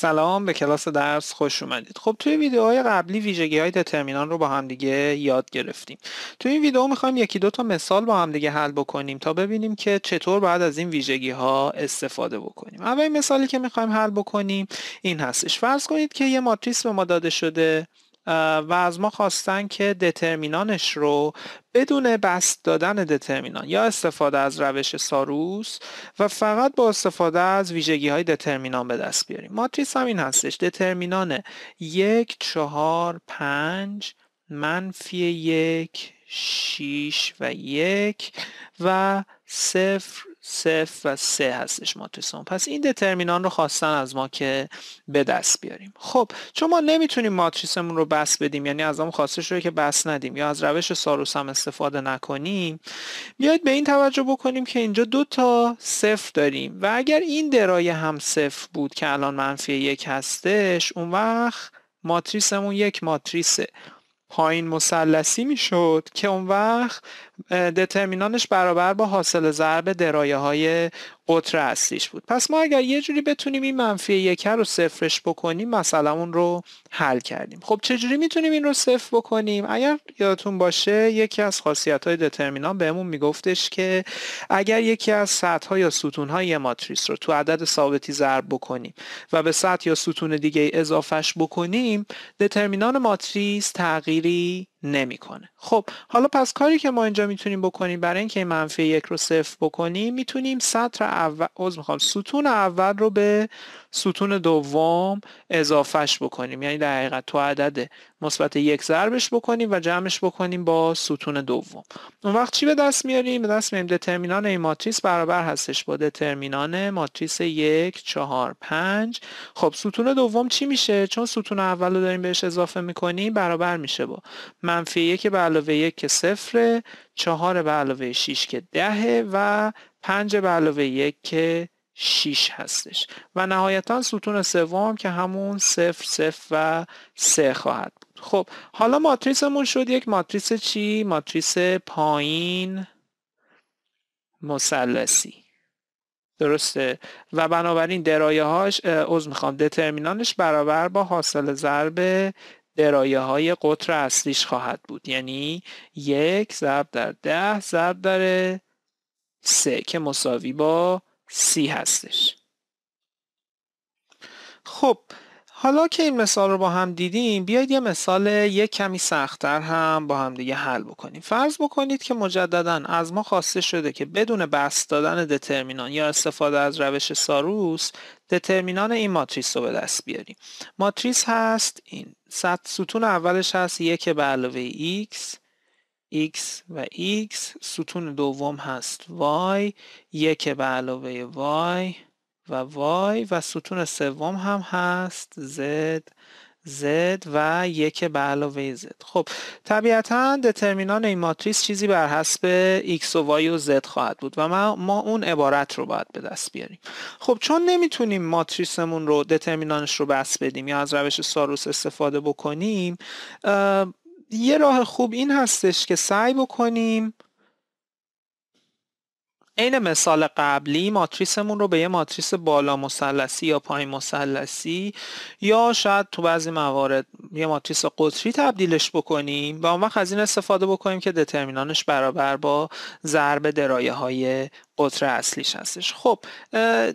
سلام به کلاس درس خوش اومدید خب توی ویدیوهای قبلی ویژگی های دترمینان رو با همدیگه یاد گرفتیم توی این ویدیو میخوایم یکی دو تا مثال با همدیگه حل بکنیم تا ببینیم که چطور بعد از این ویژگی ها استفاده بکنیم اولین مثالی که میخوایم حل بکنیم این هستش فرض کنید که یه ماتریس به ما داده شده و از ما خواستن که دترمینانش رو بدون بست دادن دترمینان یا استفاده از روش ساروس و فقط با استفاده از ویژگی های دترمینان به دست بیاریم ماتریس هم این هستش دترمینان یک چهار پنج منفی یک شیش و یک و صفر صفر و سه هستش ماتریسمون پس این دترمینان رو خواستن از ما که به دست بیاریم خب چون ما نمیتونیم ماتریسمون رو بس بدیم یعنی از اون خواسته شده که بس ندیم یا از روش ساروس هم استفاده نکنیم بیاید به این توجه بکنیم که اینجا دو تا صفر داریم و اگر این درایه هم صفر بود که الان منفی یک هستش اون وقت ماتریسمون یک ماتریس پایین مثلثی میشد که اون وقت دترمینانش برابر با حاصل ضرب درایه های قطر اصلیش بود پس ما اگر یه جوری بتونیم این منفی یکه رو صفرش بکنیم مثلا اون رو حل کردیم خب چجوری میتونیم این رو صفر بکنیم اگر یادتون باشه یکی از خاصیت های دترمینان بهمون میگفتش که اگر یکی از سطح یا ستون های ماتریس رو تو عدد ثابتی ضرب بکنیم و به سطح یا ستون دیگه اضافهش بکنیم دترمینان ماتریس تغییری نمیکنه خب حالا پس کاری که ما اینجا میتونیم بکنیم برای اینکه این منفی یک رو صفر بکنیم میتونیم سطر اول عذر میخوام ستون اول رو به ستون دوم اضافهش بکنیم یعنی در حقیقت تو عدد مثبت یک ضربش بکنیم و جمعش بکنیم با ستون دوم اون وقت چی به دست میاریم به دست میاریم دترمینان این ماتریس برابر هستش با دترمینان ماتریس یک چهار پنج خب ستون دوم چی میشه چون ستون اول رو داریم بهش اضافه میکنیم برابر میشه با منفی یک به علاوه یک که صفره چهار به علاوه شیش که دهه و پنج به علاوه یک که 6 هستش و نهایتا ستون سوم که همون 0 0 و 3 خواهد بود خب حالا ماتریسمون شد یک ماتریس چی؟ ماتریس پایین مثلثی درسته و بنابراین درایه هاش از میخوام دترمینانش برابر با حاصل ضرب درایه های قطر اصلیش خواهد بود یعنی یک ضرب در ده ضرب در سه که مساوی با C هستش خب حالا که این مثال رو با هم دیدیم بیاید یه مثال یک کمی سختتر هم با هم دیگه حل بکنیم فرض بکنید که مجددا از ما خواسته شده که بدون بست دادن دترمینان یا استفاده از روش ساروس دترمینان این ماتریس رو به دست بیاریم ماتریس هست این ست ستون اولش هست یک به علاوه x x و x ستون دوم هست y یک به علاوه y و y و ستون سوم هم هست z z و یک به علاوه z خب طبیعتا دترمینان این ماتریس چیزی بر حسب x و y و z خواهد بود و ما, ما اون عبارت رو باید به دست بیاریم خب چون نمیتونیم ماتریسمون رو دترمینانش رو بس بدیم یا از روش ساروس استفاده بکنیم یه راه خوب این هستش که سعی بکنیم این مثال قبلی ماتریسمون رو به یه ماتریس بالا مثلثی یا پایین مثلثی یا شاید تو بعضی موارد یه ماتریس قطری تبدیلش بکنیم و اون وقت از این استفاده بکنیم که دترمینانش برابر با ضرب درایه های قطر اصلیش هستش خب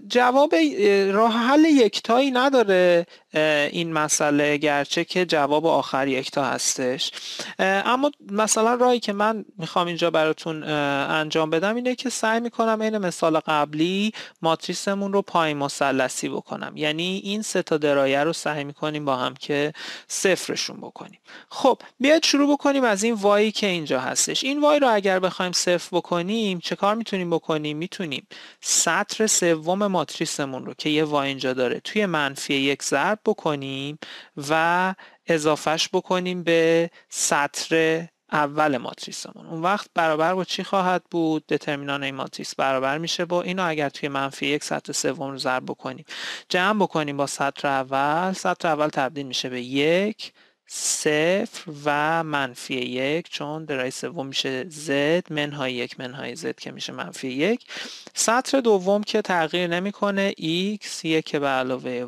جواب راه حل یکتایی نداره این مسئله گرچه که جواب آخر یکتا هستش اما مثلا راهی که من میخوام اینجا براتون انجام بدم اینه که سعی میکنم عین مثال قبلی ماتریسمون رو پای مثلثی بکنم یعنی این سه تا درایه رو سعی میکنیم با هم که صفرشون بکنیم خب بیاید شروع بکنیم از این وایی که اینجا هستش این وای رو اگر بخوایم صفر بکنیم چه کار میتونیم بکنیم میتونیم سطر سوم ماتریسمون رو که یه وای اینجا داره توی منفی یک ضرب بکنیم و اضافهش بکنیم به سطر اول ماتریسمون اون وقت برابر با چی خواهد بود دترمینان این ماتریس برابر میشه با اینو اگر توی منفی یک سطح سوم رو ضرب بکنیم جمع بکنیم با سطر اول سطر اول تبدیل میشه به یک صفر و منفی یک چون درای سوم میشه زد منهای یک منهای زد که میشه منفی یک سطر دوم که تغییر نمیکنه x یک به علاوه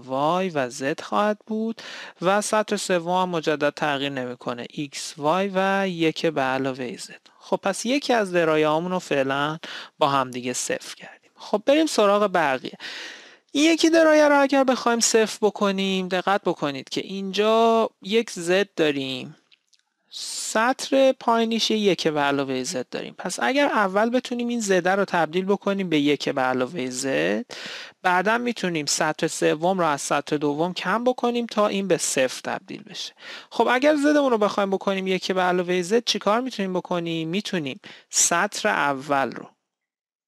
y و z خواهد بود و سطر سوم هم مجدد تغییر نمیکنه x y و یک به علاوه z خب پس یکی از درایه رو فعلا با همدیگه صفر کردیم خب بریم سراغ بقیه این یکی درایه رو اگر بخوایم صفر بکنیم دقت بکنید که اینجا یک زد داریم سطر پایینیش یک به علاوه زد داریم پس اگر اول بتونیم این زده رو تبدیل بکنیم به یک به علاوه زد بعدا میتونیم سطر سوم رو از سطر دوم کم بکنیم تا این به صفر تبدیل بشه خب اگر زدمون رو بخوایم بکنیم یک به علاوه زد چیکار میتونیم بکنیم میتونیم سطر اول رو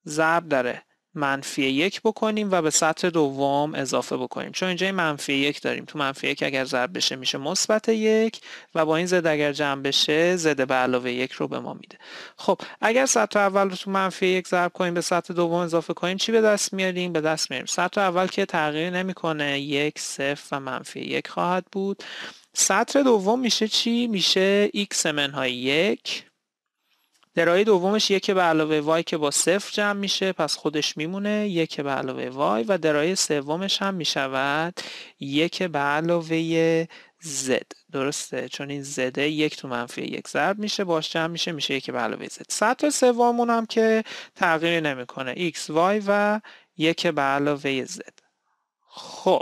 ضرب داره منفی یک بکنیم و به سطح دوم اضافه بکنیم چون اینجا منفی یک داریم تو منفی یک اگر ضرب بشه میشه مثبت یک و با این زد اگر جمع بشه زد به علاوه یک رو به ما میده خب اگر سطح اول رو تو منفی یک ضرب کنیم به سطح دوم اضافه کنیم چی به دست میاریم به دست میاریم سطح اول که تغییر نمیکنه یک صفر و منفی یک خواهد بود سطر دوم میشه چی میشه x منهای یک درایه دومش یک به علاوه وای که با صفر جمع میشه پس خودش میمونه یک به علاوه وای و درایه سومش هم میشود یک به علاوه z درسته چون این زده یک تو منفی یک ضرب میشه باش جمع میشه میشه یک به علاوه زد. سطح سومون هم که تغییری نمیکنه x y و یک به علاوه زد. خب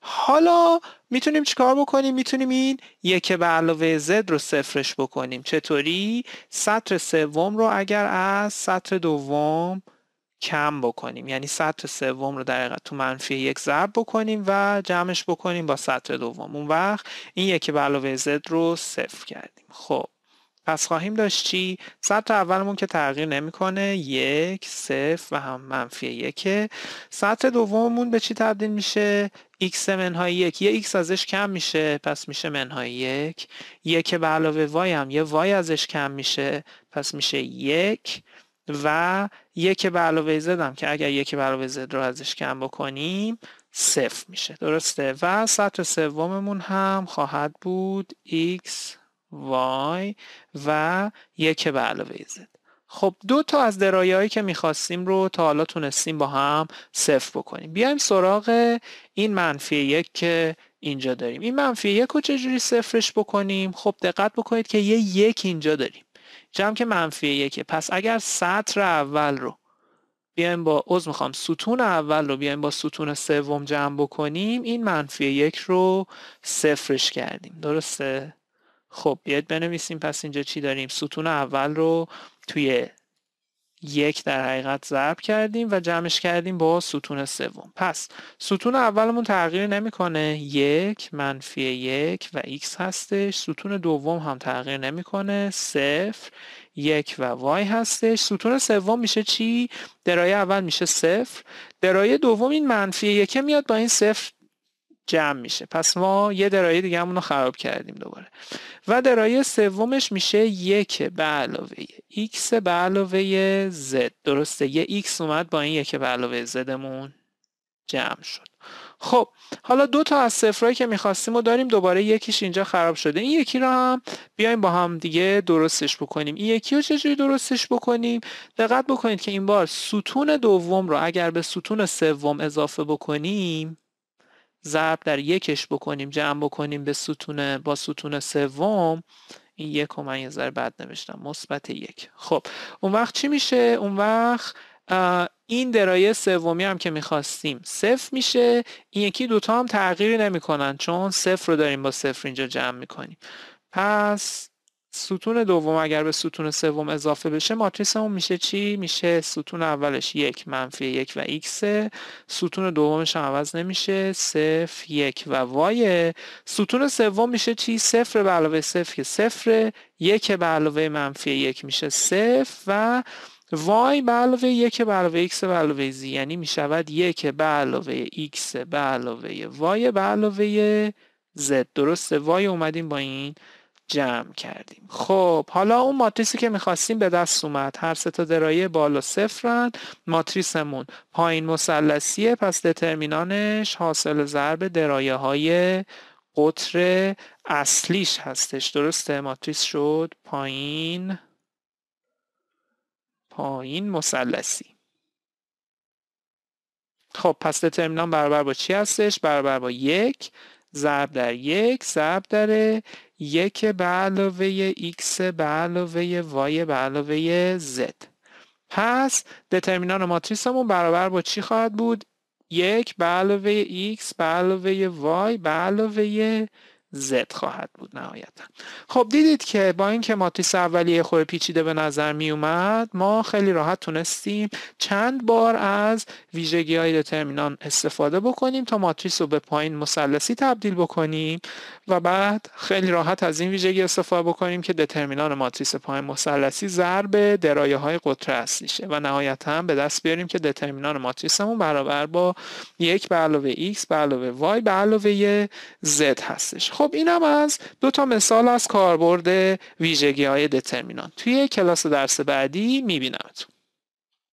حالا میتونیم چیکار بکنیم میتونیم این یک به علاوه زد رو صفرش بکنیم چطوری سطر سوم رو اگر از سطر دوم کم بکنیم یعنی سطر سوم رو در تو منفی یک ضرب بکنیم و جمعش بکنیم با سطر دوم اون وقت این یک به علاوه زد رو صفر کردیم خب پس خواهیم داشت چی؟ صد اولمون که تغییر نمیکنه یک صفر و هم منفی یک. سطح دوممون به چی تبدیل میشه؟ x منهای یک یه x ازش کم میشه پس میشه منهای یک یک به علاوه y هم یه وای ازش کم میشه پس میشه یک و یک به علاوه زد هم که اگر یک به علاوه زد رو ازش کم بکنیم صفر میشه درسته و سطر سوممون هم خواهد بود x وای و یک به علاوه زد خب دو تا از درایه هایی که میخواستیم رو تا حالا تونستیم با هم صفر بکنیم بیایم سراغ این منفی یک که اینجا داریم این منفی یک رو چجوری صفرش بکنیم خب دقت بکنید که یه یک اینجا داریم جمع که منفی یکه پس اگر سطر اول رو بیایم با عوض میخوام ستون اول رو بیایم با ستون سوم جمع بکنیم این منفی یک رو صفرش کردیم درسته خب بیاید بنویسیم پس اینجا چی داریم ستون اول رو توی یک در حقیقت ضرب کردیم و جمعش کردیم با ستون سوم پس ستون اولمون تغییر نمیکنه یک منفی یک و x هستش ستون دوم هم تغییر نمیکنه صفر یک و وای هستش ستون سوم میشه چی درایه اول میشه صفر درایه دوم این منفی یکه میاد با این صفر جمع میشه پس ما یه درایه دیگه رو خراب کردیم دوباره و درایه سومش میشه یک به علاوه x به علاوه z درسته یه x اومد با این یک به علاوه زدمون جمع شد خب حالا دو تا از صفرایی که میخواستیم و داریم دوباره یکیش اینجا خراب شده این یکی رو هم بیایم با هم دیگه درستش بکنیم این یکی رو چجوری درستش بکنیم دقت بکنید که این بار ستون دوم رو اگر به ستون سوم اضافه بکنیم ضرب در یکش بکنیم جمع بکنیم به ستون با ستون سوم این یک رو من یه ذره بد نوشتم مثبت یک خب اون وقت چی میشه اون وقت این درایه سومی هم که میخواستیم صفر میشه این یکی دوتا هم تغییری نمیکنن چون صفر رو داریم با صفر اینجا جمع میکنیم پس ستون دوم اگر به ستون سوم اضافه بشه ماتریس اون میشه چی؟ میشه ستون اولش یک منفی یک و ایکس ستون دومش هم عوض نمیشه صفر یک و وای ستون سوم میشه چی؟ صفر به علاوه صفر که صفر یک به علاوه منفی یک میشه صفر و وای به علاوه یک به علاوه ایکس به علاوه زی یعنی میشود یک به علاوه ایکس به علاوه وای به علاوه زد درسته وای اومدیم با این جمع کردیم خب حالا اون ماتریسی که میخواستیم به دست اومد هر سه تا درایه بالا صفرن ماتریسمون پایین مسلسیه پس دترمینانش حاصل ضرب درایه های قطر اصلیش هستش درسته ماتریس شد پایین پایین مسلسی خب پس دترمینان برابر با چی هستش برابر با یک ضرب در یک ضرب در یک به علاوه x به علاوه y به علاوه z پس دترمینان ماتریسمون برابر با چی خواهد بود؟ یک به علاوه x به علاوه y به علاوه Z خواهد بود نهایتا خب دیدید که با اینکه ماتریس اولیه خود پیچیده به نظر می اومد ما خیلی راحت تونستیم چند بار از ویژگی های دترمینان استفاده بکنیم تا ماتریس رو به پایین مثلثی تبدیل بکنیم و بعد خیلی راحت از این ویژگی استفاده بکنیم که دترمینان ماتریس پایین مثلثی ضرب درایه های قطر اصلیشه و نهایتا به دست بیاریم که دترمینان ماتریسمون برابر با یک به علاوه x به علاوه y به علاوه z هستش خب اینم از دو تا مثال از کاربرد ویژگی های دترمینان توی کلاس درس بعدی میبینمتون